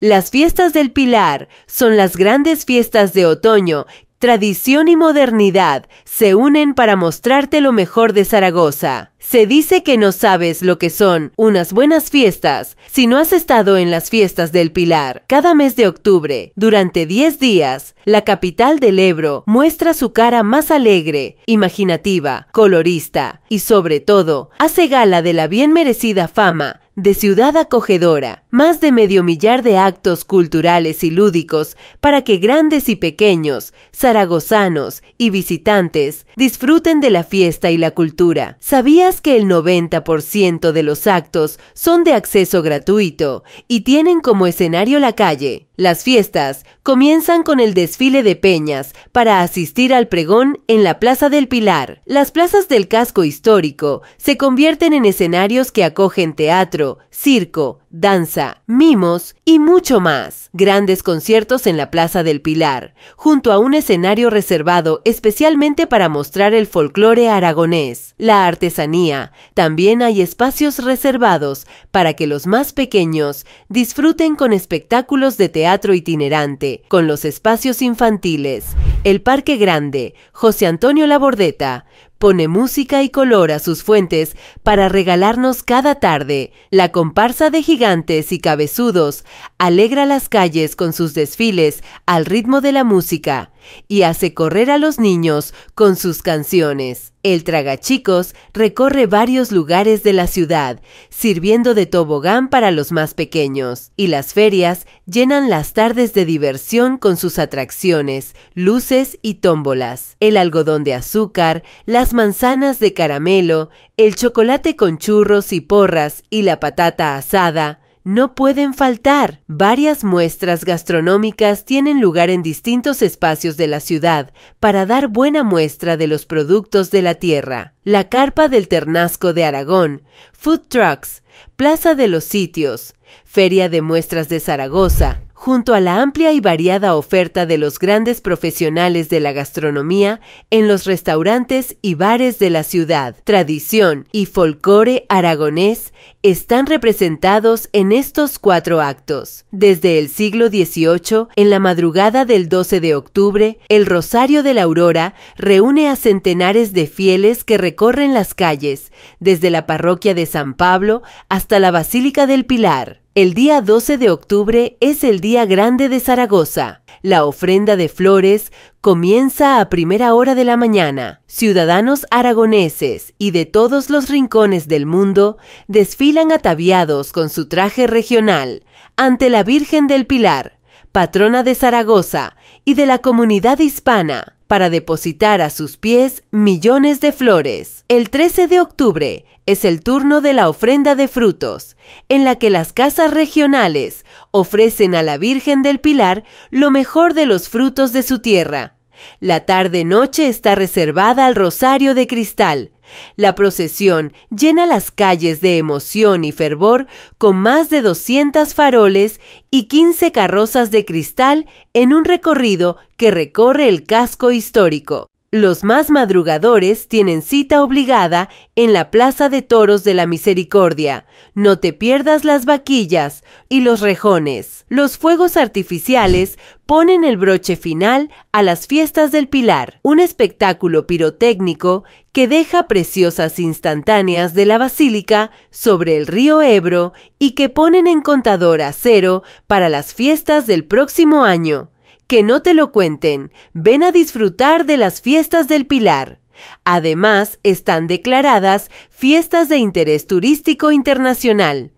Las fiestas del Pilar son las grandes fiestas de otoño. Tradición y modernidad se unen para mostrarte lo mejor de Zaragoza. Se dice que no sabes lo que son unas buenas fiestas si no has estado en las fiestas del Pilar. Cada mes de octubre, durante 10 días, la capital del Ebro muestra su cara más alegre, imaginativa, colorista y sobre todo hace gala de la bien merecida fama de ciudad acogedora, más de medio millar de actos culturales y lúdicos para que grandes y pequeños, zaragozanos y visitantes disfruten de la fiesta y la cultura. ¿Sabías que el 90% de los actos son de acceso gratuito y tienen como escenario la calle. Las fiestas comienzan con el desfile de peñas para asistir al pregón en la Plaza del Pilar. Las plazas del casco histórico se convierten en escenarios que acogen teatro, circo, danza, mimos y mucho más. Grandes conciertos en la Plaza del Pilar, junto a un escenario reservado especialmente para mostrar el folclore aragonés, la artesanía. También hay espacios reservados para que los más pequeños disfruten con espectáculos de teatro itinerante, con los espacios infantiles, el Parque Grande, José Antonio Labordeta, pone música y color a sus fuentes para regalarnos cada tarde. La comparsa de gigantes y cabezudos alegra las calles con sus desfiles al ritmo de la música y hace correr a los niños con sus canciones. El Tragachicos recorre varios lugares de la ciudad, sirviendo de tobogán para los más pequeños, y las ferias llenan las tardes de diversión con sus atracciones, luces y tómbolas. El algodón de azúcar, las manzanas de caramelo, el chocolate con churros y porras y la patata asada, no pueden faltar. Varias muestras gastronómicas tienen lugar en distintos espacios de la ciudad para dar buena muestra de los productos de la tierra. La Carpa del Ternasco de Aragón, Food Trucks, Plaza de los Sitios, Feria de Muestras de Zaragoza, junto a la amplia y variada oferta de los grandes profesionales de la gastronomía en los restaurantes y bares de la ciudad. Tradición y folclore aragonés están representados en estos cuatro actos. Desde el siglo XVIII, en la madrugada del 12 de octubre, el Rosario de la Aurora reúne a centenares de fieles que recorren las calles, desde la parroquia de San Pablo hasta la Basílica del Pilar. El día 12 de octubre es el Día Grande de Zaragoza. La ofrenda de flores comienza a primera hora de la mañana. Ciudadanos aragoneses y de todos los rincones del mundo desfilan ataviados con su traje regional ante la Virgen del Pilar, patrona de Zaragoza y de la comunidad hispana para depositar a sus pies millones de flores. El 13 de octubre es el turno de la ofrenda de frutos, en la que las casas regionales ofrecen a la Virgen del Pilar lo mejor de los frutos de su tierra la tarde-noche está reservada al Rosario de Cristal. La procesión llena las calles de emoción y fervor con más de 200 faroles y 15 carrozas de cristal en un recorrido que recorre el casco histórico. Los más madrugadores tienen cita obligada en la Plaza de Toros de la Misericordia. No te pierdas las vaquillas y los rejones. Los fuegos artificiales ponen el broche final a las fiestas del Pilar, un espectáculo pirotécnico que deja preciosas instantáneas de la basílica sobre el río Ebro y que ponen en contador a cero para las fiestas del próximo año. Que no te lo cuenten, ven a disfrutar de las fiestas del Pilar. Además, están declaradas fiestas de interés turístico internacional.